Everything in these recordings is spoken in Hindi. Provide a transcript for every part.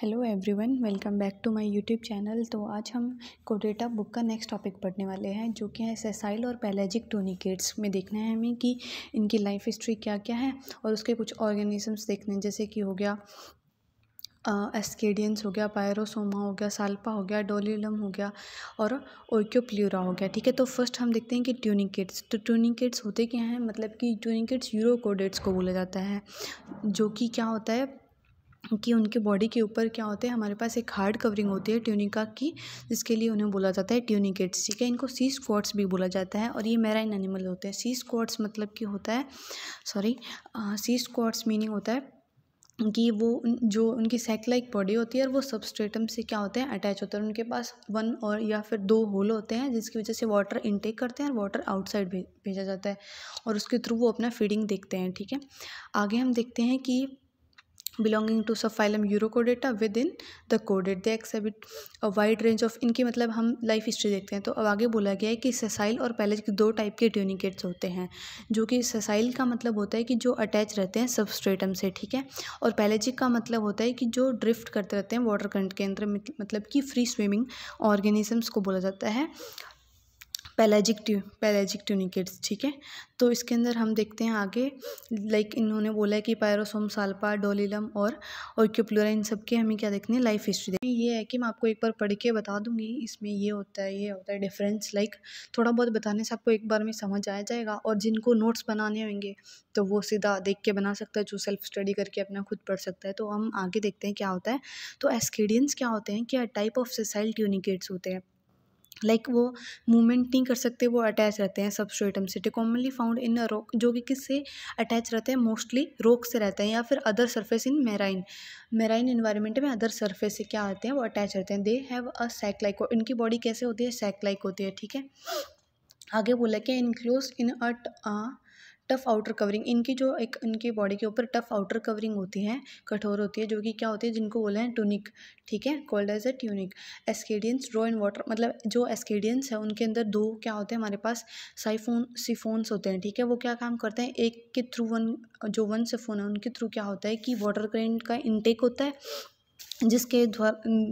hello everyone welcome back to my YouTube channel तो आज हम कोडेटा बुक का नेक्स्ट टॉपिक पढ़ने वाले हैं जो कि है सेसाइल और पैलेजिक टोनिकेट्स में देखना है हमें कि इनकी लाइफ हिस्ट्री क्या क्या है और उसके कुछ ऑर्गेनिजम्स देखने हैं जैसे कि हो गया एस्केडियंस हो गया पायरोसोमा हो गया साल्पा हो गया डोलिलम हो गया और ओक्योप्ल्यूरा हो गया ठीक है तो फर्स्ट हम देखते हैं कि ट्यूनिकेट्स तो ट्यूनिकेट्स होते क्या हैं मतलब कि ट्यूनिकेट्स यूरोकोडेट्स को बोला जाता है जो कि क्या होता है कि उनके बॉडी के ऊपर क्या होते हैं हमारे पास एक हार्ड कवरिंग होती है ट्यूनिका की जिसके लिए उन्हें बोला जाता है ट्यूनिकेट्स ठीक है इनको सी स्क्वाड्स भी बोला जाता है और ये मैराइन एनिमल होते हैं सी स्क्वाड्स मतलब कि होता है सॉरी सी स्क्वाड्स मीनिंग होता है कि वो जो उनकी सेकलाइक बॉडी होती है और वो सबस्ट्रेटम से क्या होते हैं अटैच होते हैं उनके पास वन और या फिर दो होल होते हैं जिसकी वजह से वाटर इनटेक करते हैं और वाटर आउटसाइड भेजा जाता है और उसके थ्रू वो अपना फीडिंग देखते हैं ठीक है आगे हम देखते हैं कि belonging to subphylum urochordata within the कोडेट they exhibit a wide range of इनकी मतलब हम लाइफ हिस्ट्री देखते हैं तो अब आगे बोला गया है कि ससाइल और पैलेज के दो टाइप के ट्यूनिकेट्स होते हैं जो कि ससाइल का मतलब होता है कि जो अटैच रहते हैं सब स्ट्रेटम से ठीक है और पैलेजिक का मतलब होता है कि जो ड्रिफ्ट करते रहते हैं वाटर करंट के अंदर मतलब कि फ्री स्विमिंग ऑर्गेनिजम्स को बोला जाता है पैलेजिक ट्यू पैलेजिक ट्यूनिकेट्स ठीक है तो इसके अंदर हम देखते हैं आगे लाइक इन्होंने बोला है कि पायरोसोम साल्पा डोलिलम और ओक्योप्लोरा इन सब के हमें क्या देखने हैं लाइफ हिस्ट्री देखें ये है कि मैं आपको एक बार पढ़ के बता दूंगी इसमें ये होता है ये होता है डिफरेंस लाइक थोड़ा बहुत बताने से आपको एक बार में समझ आया जाएगा और जिनको नोट्स बनाने होंगे तो वो सीधा देख के बना सकता है जो सेल्फ स्टडी करके अपना खुद पढ़ सकता है तो हम आगे देखते हैं क्या होता है तो एस्केडियंस क्या होते हैं क्या टाइप ऑफ सेसाइल ट्यूनिकेट्स होते हैं लाइक like वो मूवमेंट नहीं कर सकते वो अटैच रहते हैं सब सबस्ट्रेटम से they commonly found in a rock जो कि किससे अटैच रहते हैं मोस्टली रोक से रहते हैं या फिर other surface in marine marine environment में अदर सरफेस से क्या आते हैं वो अटैच रहते हैं they have a sac like इनकी बॉडी कैसे होती है सैक लाइक होती है ठीक है आगे बोला कि enclose in a tough outer covering इनकी जो एक इनकी बॉडी के ऊपर टफ़ आउटर कवरिंग होती है कठोर होती है जो कि क्या होती है जिनको बोले हैं टूनिक ठीक है called as a tunic ascidians row in water मतलब जो एस्केडियंस है उनके अंदर दो क्या होते हैं हमारे पास साइफोन सिफोन्स होते हैं ठीक है वो क्या काम करते हैं एक के थ्रू वन जो वन सिफोन है उनके थ्रू क्या होता है कि वाटर करेंट का इनटेक होता है जिसके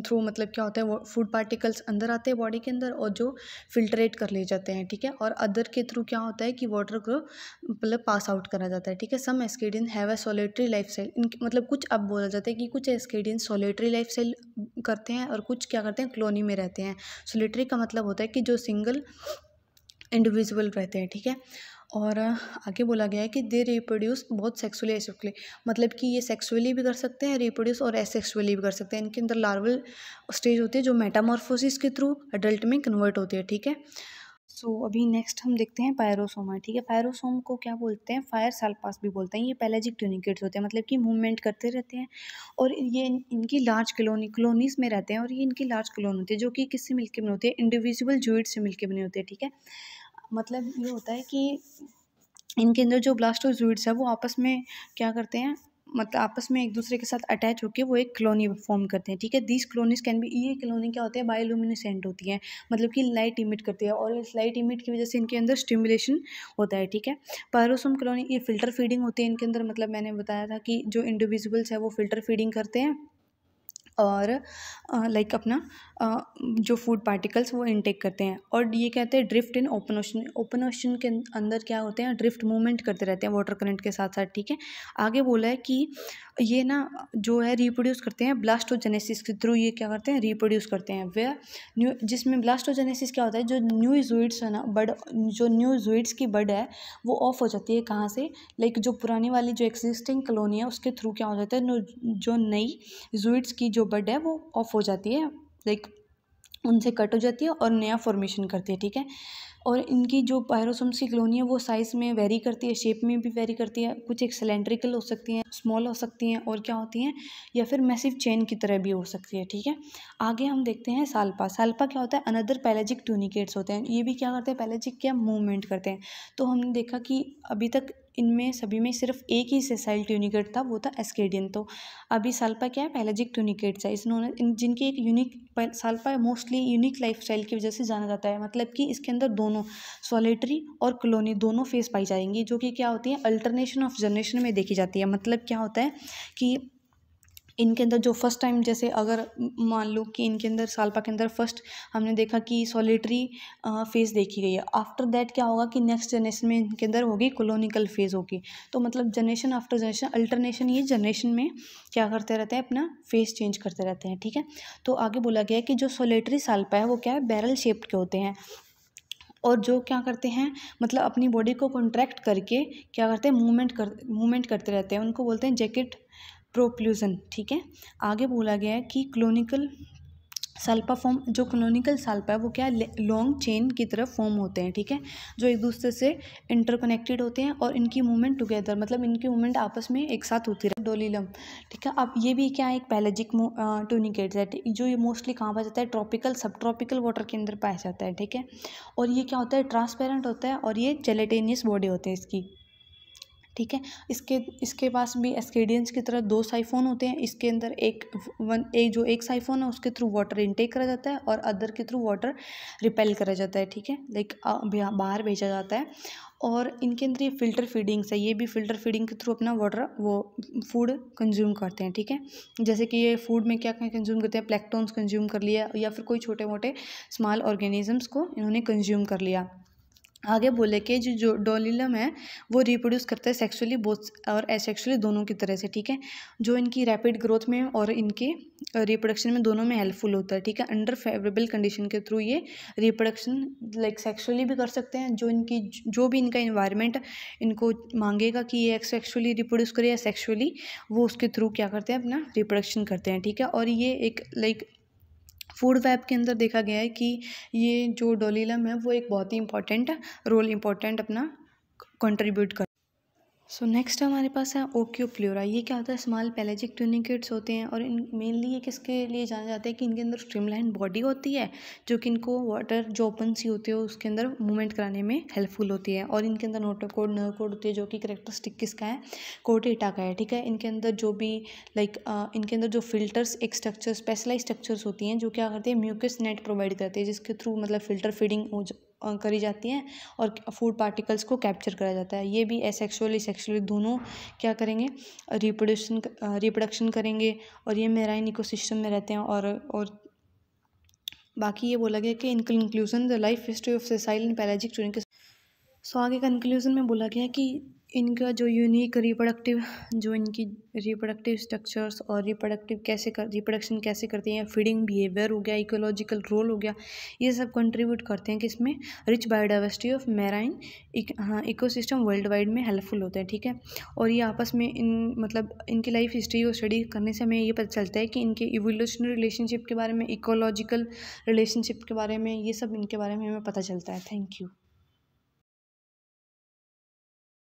थ्रू मतलब क्या होता है वो फूड पार्टिकल्स अंदर आते हैं बॉडी के अंदर और जो फिल्ट्रेट कर लिए जाते हैं ठीक है और अदर के थ्रू क्या होता है कि वाटर को मतलब पास आउट करा जाता है ठीक है some ascidian have a solitary life style मतलब कुछ अब बोला जाता है कि कुछ एस्केडियन सोलेटरी लाइफ स्टाइल करते हैं और कुछ क्या करते हैं क्लोनी में रहते हैं सोलेटरी का मतलब होता है कि जो सिंगल इंडिविजुअल रहते हैं ठीक है और आगे बोला गया है कि दे रिप्रोड्यूस बहुत सेक्सुअली एसेक्सुअली मतलब कि ये सेक्सुअली भी कर सकते हैं रिप्रोड्यूस और एसेक्सुअली भी कर सकते हैं इनके अंदर लार्वल स्टेज होती है जो मेटामॉर्फोसिस के थ्रू एडल्ट में कन्वर्ट होती है ठीक है सो so, अभी नेक्स्ट हम देखते हैं पायरोसोमा ठीक है पायरोसोम को क्या बोलते हैं फायर सालपास भी बोलते हैं ये पैलेजिक ट्यूनिकेट्स होते हैं मतलब कि मूवमेंट करते रहते हैं और ये इन, इनकी लार्ज कलोनी कलोनीज में रहते हैं और ये इनकी लार्ज कलोनी होती है जो कि किससे मिलके बने होते हैं इंडिविजुअल जूइट से मिलके बने होते हैं ठीक है मतलब ये होता है कि इनके अंदर जो ब्लास्टोजूड्स है वो आपस में क्या करते हैं मतलब आपस में एक दूसरे के साथ अटैच होकर वो एक कलोनी फॉर्म करते हैं ठीक है दिस कलोनीज कैन बी ये कलोनी क्या होती है बायोलूमिनेसेंट होती है मतलब कि लाइट इमिट करती है और इस लाइट इमिट की वजह से इनके अंदर स्टिमुलेशन होता है ठीक है पायरोसोम कलोनी ये फिल्टर फीडिंग होती है इनके अंदर मतलब मैंने बताया था कि जो इंडिविजुअल्स है वो फिल्टर फीडिंग करते हैं और लाइक अपना जो फूड पार्टिकल्स वो इनटेक करते हैं और ये कहते हैं drift in open ocean open ocean के अंदर क्या होते हैं ड्रिफ्ट मूवमेंट करते रहते हैं वाटर करंट के साथ साथ ठीक है आगे बोला है कि ये ना जो है रिप्रोड्यूस करते हैं ब्लास्टोजेनेसिस के थ्रू ये क्या करते हैं रिप्रोड्यूस करते हैं वे न्यू जिसमें ब्लास्टोजेनेसिस क्या होता है जो न्यू जुइड्स है ना बर्ड जो न्यू जुइड्स की बर्ड है वो ऑफ हो जाती है कहाँ से लाइक जो पुरानी वाली जो एक्जिस्टिंग कलोनी है उसके थ्रू क्या हो जाता है जो नई जुइड्स की जो बड है वो ऑफ हो जाती है लाइक उनसे कट हो जाती है और नया फॉर्मेशन करती है ठीक है और इनकी जो पायरोसोम्स की कलोनी है वो साइज़ में वेरी करती है शेप में भी वेरी करती है कुछ एक सिलेंड्रिकल हो सकती हैं स्मॉल हो सकती हैं और क्या होती हैं या फिर मैसिव चेन की तरह भी हो सकती है ठीक है आगे हम देखते हैं सालपा सालपा क्या होता है अनदर पैलेजिक ट्यूनिकेट्स होते हैं ये भी क्या करते हैं पैलेजिक क्या मूवमेंट करते हैं तो हमने देखा कि अभी तक इनमें सभी में सिर्फ एक ही सेसाइल ट्यूनिकेट था वो था एस्केडियन तो अभी साल्पा क्या है पैलेजिक ट्यूनिकेट्स है इसने जिनके एक unique salpa mostly unique life style की वजह से जाना जाता है मतलब कि इसके अंदर दोनों सॉलिटरी और कलोनी दोनों फेस पाई जाएंगी जो कि क्या होती है अल्टरनेशन ऑफ जनरेशन में देखी जाती है मतलब क्या होता है कि इनके अंदर जो फर्स्ट टाइम जैसे अगर मान लो कि इनके अंदर सालपा के अंदर फर्स्ट हमने देखा कि सॉलिटरी फेज़ देखी गई है आफ्टर दैट क्या होगा कि नेक्स्ट जनरेशन में इनके अंदर होगी कॉलोनिकल फेज़ होगी तो मतलब जनरेशन आफ्टर जनरेशन अल्टरनेशन ये जनरेशन में क्या करते रहते हैं अपना फेस चेंज करते रहते हैं ठीक है तो आगे बोला गया है कि जो सोलेटरी सालपा है वो क्या है बैरल शेप्ड के होते हैं और जो क्या करते हैं मतलब अपनी बॉडी को कॉन्ट्रैक्ट करके क्या करते हैं मूवमेंट कर मूवमेंट करते रहते हैं उनको बोलते हैं जैकेट प्रोप्ल्यूजन ठीक है आगे बोला गया है कि क्लोनिकल साल्पा फॉर्म जो क्लोनिकल साल्पा है वो क्या लॉन्ग चेन की तरफ फॉर्म होते हैं ठीक है जो एक दूसरे से इंटरकनेक्टेड होते हैं और इनकी मूवमेंट टुगेदर मतलब इनकी मूवमेंट आपस में एक साथ होती है डोलीलम ठीक है अब ये भी क्या है एक पैलेजिक टूनिकेट है जो ये मोस्टली कहाँ पाया जाता है ट्रॉपिकल सब ट्रॉपिकल वाटर के अंदर पाया जाता है ठीक है और ये क्या होता है ट्रांसपेरेंट होता है और ये जेलेटेनियस बॉडी होती है इसकी ठीक है इसके इसके पास भी एस्केडियंस की तरह दो साइफोन होते हैं इसके अंदर एक वन एक जो एक साइफोन है उसके थ्रू वाटर इनटेक करा जाता है और अदर के थ्रू वाटर रिपेल करा जाता है ठीक है लाइक बाहर भेजा जाता है और इनके अंदर ये फ़िल्टर फीडिंग्स है ये भी फ़िल्टर फीडिंग के थ्रू अपना वाटर वो फूड कंज्यूम करते हैं ठीक है जैसे कि ये फूड में क्या क्या कंज्यूम करते हैं प्लेक्टोन्स कंज्यूम कर लिया या फिर कोई छोटे मोटे स्मॉल ऑर्गेनिजम्स को इन्होंने कंज्यूम कर लिया आगे बोले कि जो जो डोलिलम है वो रिप्रोड्यूस करते हैं सेक्सुअली बोथ और एसेक्सुअली दोनों की तरह से ठीक है जो इनकी रैपिड ग्रोथ में और इनके रिप्रोडक्शन में दोनों में हेल्पफुल होता है ठीक है अंडर फेवरेबल कंडीशन के थ्रू ये रिप्रोडक्शन लाइक सेक्सुअली भी कर सकते हैं जो इनकी जो भी इनका इन्वायरमेंट इनको मांगेगा कि ये सेक्सुअली रिप्रोड्यूस करे या सेक्सुअली वो उसके थ्रू क्या करते हैं अपना रिप्रोडक्शन करते हैं ठीक है और ये एक लाइक फूड वैब के अंदर देखा गया है कि ये जो डोलिलम है वो एक बहुत ही इम्पॉर्टेंट रोल इम्पॉर्टेंट अपना कंट्रीब्यूट कर सो so, नेक्स्ट हमारे पास है प्लोरा ये क्या होता है स्मॉल पैलेजिक ट्यूनिकेट्स होते हैं और इन मेनली ये किसके लिए जाना जाता है कि इनके अंदर स्ट्रीमलाइन बॉडी होती है जो कि इनको वाटर जो ओपन सी होती है उसके अंदर मूवमेंट कराने में हेल्पफुल होती है और इनके अंदर नोटोकोड कोड होती है जो कि करेक्टरिस्टिक किसका है कोटेटा का है ठीक है इनके अंदर जो भी लाइक इनके अंदर जो फिल्टर्स एक स्ट्रक्चर स्पेशलाइज स्ट्रक्चर्स होती हैं जो क्या करते हैं म्यूकस नेट प्रोवाइड करते हैं जिसके थ्रू मतलब फिल्टर फीडिंग हो करी जाती हैं और फूड पार्टिकल्स को कैप्चर करा जाता है ये भी एसेक्सुअली इसेक्सुअल दोनों क्या करेंगे रिप्रोडक्शन रिप्रोडक्शन करेंगे और ये मेराइन सिस्टम में रहते हैं और और बाकी ये बोला गया कि in conclusion the life history of sessile and pelagic चूरिंग सो आगे कंक्लूजन में बोला गया कि इनका जो यूनिक रिप्रोडक्टिव जो इनकी रिप्रोडक्टिव स्ट्रक्चर्स और रिप्रोडक्टिव कैसे कर रिप्रोडक्शन कैसे करते हैं फीडिंग बिहेवियर हो गया इकोलॉजिकल रोल हो गया ये सब कंट्रीब्यूट करते हैं कि इसमें रिच बायोडाइवर्सिटी ऑफ मैराइन इक, हाँ इकोसिस्टम वर्ल्ड वाइड में हेल्पफुल होता है ठीक है और ये आपस में इन मतलब इनकी लाइफ हिस्ट्री को स्टडी करने से हमें ये पता चलता है कि इनके इवोल्यूशनरी रिलेशनशिप के बारे में इकोलॉजिकल रिलेशनशिप के बारे में ये सब इनके बारे में हमें पता चलता है थैंक यू